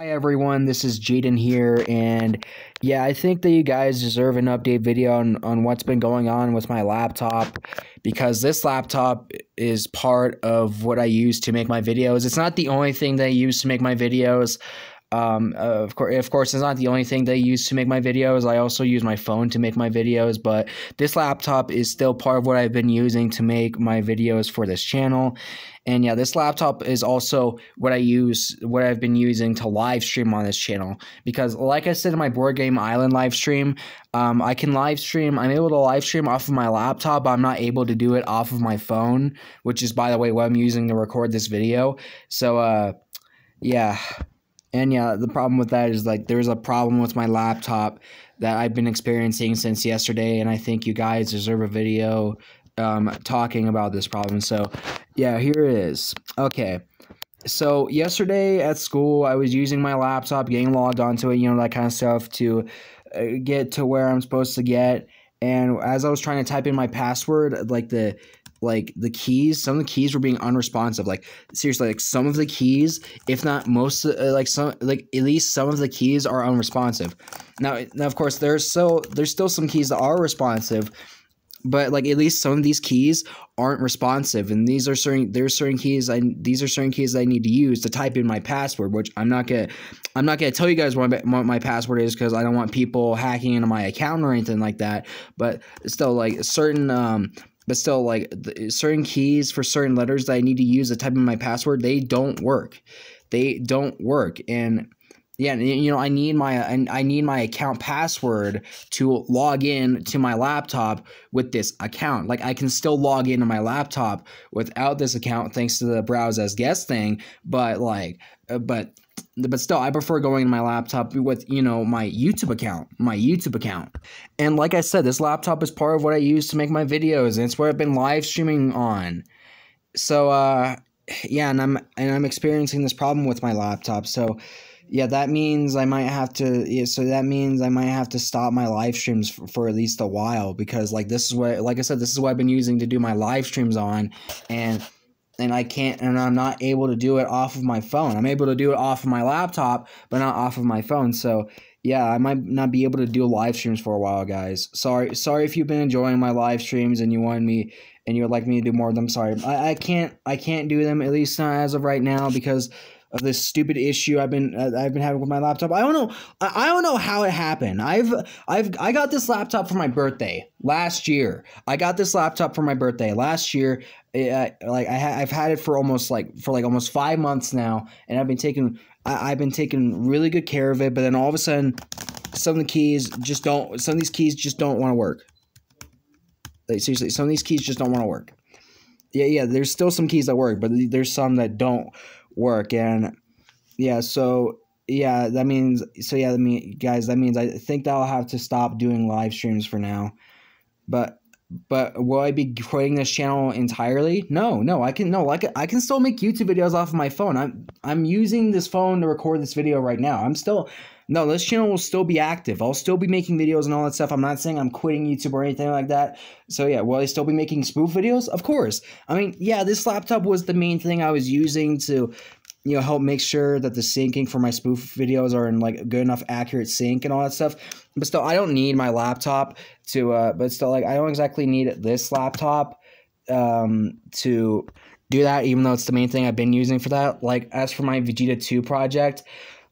Hi everyone, this is Jaden here, and yeah, I think that you guys deserve an update video on, on what's been going on with my laptop because this laptop is part of what I use to make my videos. It's not the only thing that I use to make my videos. Um, uh, of course, of course, it's not the only thing they use to make my videos. I also use my phone to make my videos, but this laptop is still part of what I've been using to make my videos for this channel. And yeah, this laptop is also what I use, what I've been using to live stream on this channel. Because like I said in my board game island live stream, um, I can live stream. I'm able to live stream off of my laptop. I'm not able to do it off of my phone, which is by the way what I'm using to record this video. So uh, yeah. And yeah, the problem with that is like there's a problem with my laptop that I've been experiencing since yesterday, and I think you guys deserve a video um, talking about this problem. So yeah, here it is. Okay. So yesterday at school, I was using my laptop, getting logged onto it, you know, that kind of stuff to uh, get to where I'm supposed to get. And as I was trying to type in my password, like the like the keys some of the keys were being unresponsive like seriously like some of the keys if not most uh, like some like at least some of the keys are unresponsive now now of course there's so there's still some keys that are responsive but like at least some of these keys aren't responsive and these are certain there's certain keys i these are certain keys i need to use to type in my password which i'm not gonna i'm not gonna tell you guys what my, what my password is because i don't want people hacking into my account or anything like that but still like certain um but still like the, certain keys for certain letters that i need to use to type in my password they don't work they don't work and yeah you know i need my i need my account password to log in to my laptop with this account like i can still log into my laptop without this account thanks to the browse as guest thing but like uh, but but still i prefer going to my laptop with you know my youtube account my youtube account and like i said this laptop is part of what i use to make my videos and it's where i've been live streaming on so uh yeah and i'm and i'm experiencing this problem with my laptop so yeah that means i might have to yeah, so that means i might have to stop my live streams for, for, at least a while because like this is what like i said this is what i've been using to do my live streams on and and I can't and I'm not able to do it off of my phone. I'm able to do it off of my laptop, but not off of my phone. So yeah, I might not be able to do live streams for a while, guys. Sorry, sorry if you've been enjoying my live streams and you wanted me and you would like me to do more of them. Sorry, I, I can't I can't do them at least not as of right now because of this stupid issue I've been uh, I've been having with my laptop. I don't know I, don't know how it happened. I've I've I got this laptop for my birthday last year. I got this laptop for my birthday last year. Uh, like I ha- I've had it for almost like for like almost five months now, and I've been taking I- I've been taking really good care of it. But then all of a sudden, some of the keys just don't. Some of these keys just don't want to work. Like seriously, some of these keys just don't want to work. Yeah, yeah. There's still some keys that work, but there's some that don't work. And yeah, so yeah, that means so yeah, that mean guys, that means I think that I'll have to stop doing live streams for now. But but will I be quitting this channel entirely? No, no, I can no, like I can still make YouTube videos off of my phone. I'm I'm using this phone to record this video right now. I'm still no, this channel will still be active. I'll still be making videos and all that stuff. I'm not saying I'm quitting YouTube or anything like that. So yeah, will I still be making spoof videos? Of course. I mean, yeah, this laptop was the main thing I was using to you know help make sure that the syncing for my spoof videos are in like good enough accurate sync and all that stuff but still i don't need my laptop to uh but still like i don't exactly need this laptop um to do that even though it's the main thing i've been using for that like as for my vegeta 2 project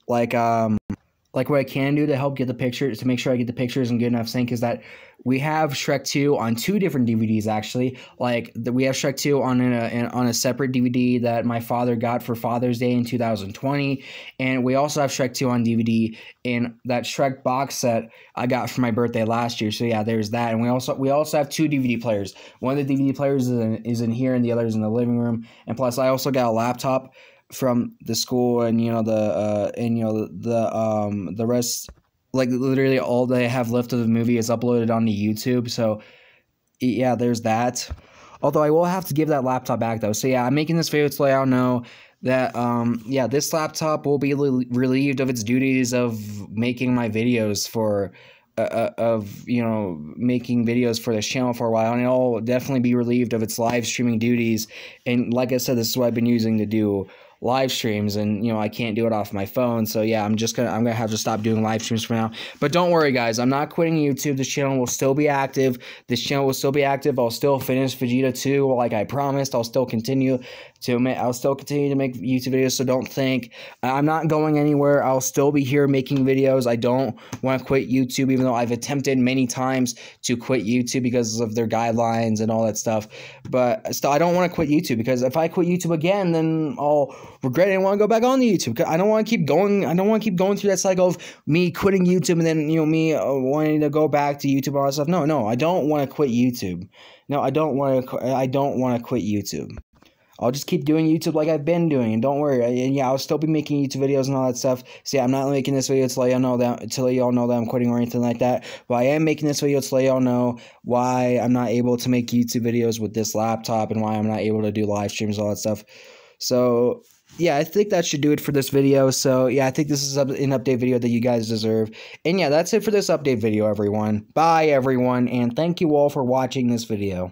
like um like what I can do to help get the pictures to make sure I get the pictures in good enough sync is that we have Shrek 2 on two different DVDs actually. Like the, we have Shrek 2 on an, a, on a separate DVD that my father got for Father's Day in 2020, and we also have Shrek 2 on DVD in that Shrek box set I got for my birthday last year. So yeah, there's that, and we also we also have two DVD players. One of the DVD players is in, is in here, and the other is in the living room. And plus, I also got a laptop from the school and you know the uh, and you know the um the rest like literally all they have left of the movie is uploaded onto YouTube. So yeah, there's that. Although I will have to give that laptop back though. So yeah, I'm making this video to i don't know that um yeah, this laptop will be relieved of its duties of making my videos for uh, uh, of you know making videos for this channel for a while, and it'll definitely be relieved of its live streaming duties. And like I said, this is what I've been using to do live streams and you know I can't do it off my phone. So yeah, I'm just gonna I'm gonna have to stop doing live streams for now. But don't worry guys, I'm not quitting YouTube. This channel will still be active. This channel will still be active. I'll still finish Vegeta 2 like I promised. I'll still continue to make I'll still continue to make YouTube videos. So don't think I'm not going anywhere. I'll still be here making videos. I don't want to quit YouTube, even though I've attempted many times to quit YouTube because of their guidelines and all that stuff. But still I don't want to quit YouTube because if I quit YouTube again, then I'll regret it and want to go back on the YouTube. I don't want to keep going. I don't want to keep going through that cycle of me quitting YouTube and then you know me uh, wanting to go back to YouTube and all that stuff. No, no, I don't want to quit YouTube. No, I don't want to. I don't want to quit YouTube. I'll just keep doing YouTube like I've been doing, and don't worry. And yeah, I'll still be making YouTube videos and all that stuff. See, I'm not making this video to let y'all know that to let y'all know that I'm quitting or anything like that. But I am making this video to let y'all know why I'm not able to make YouTube videos with this laptop and why I'm not able to do live streams all that stuff. So yeah, I think that should do it for this video. So, yeah, I think this is an update video that you guys deserve. And yeah, that's it for this update video, everyone. Bye, everyone, and thank you all for watching this video.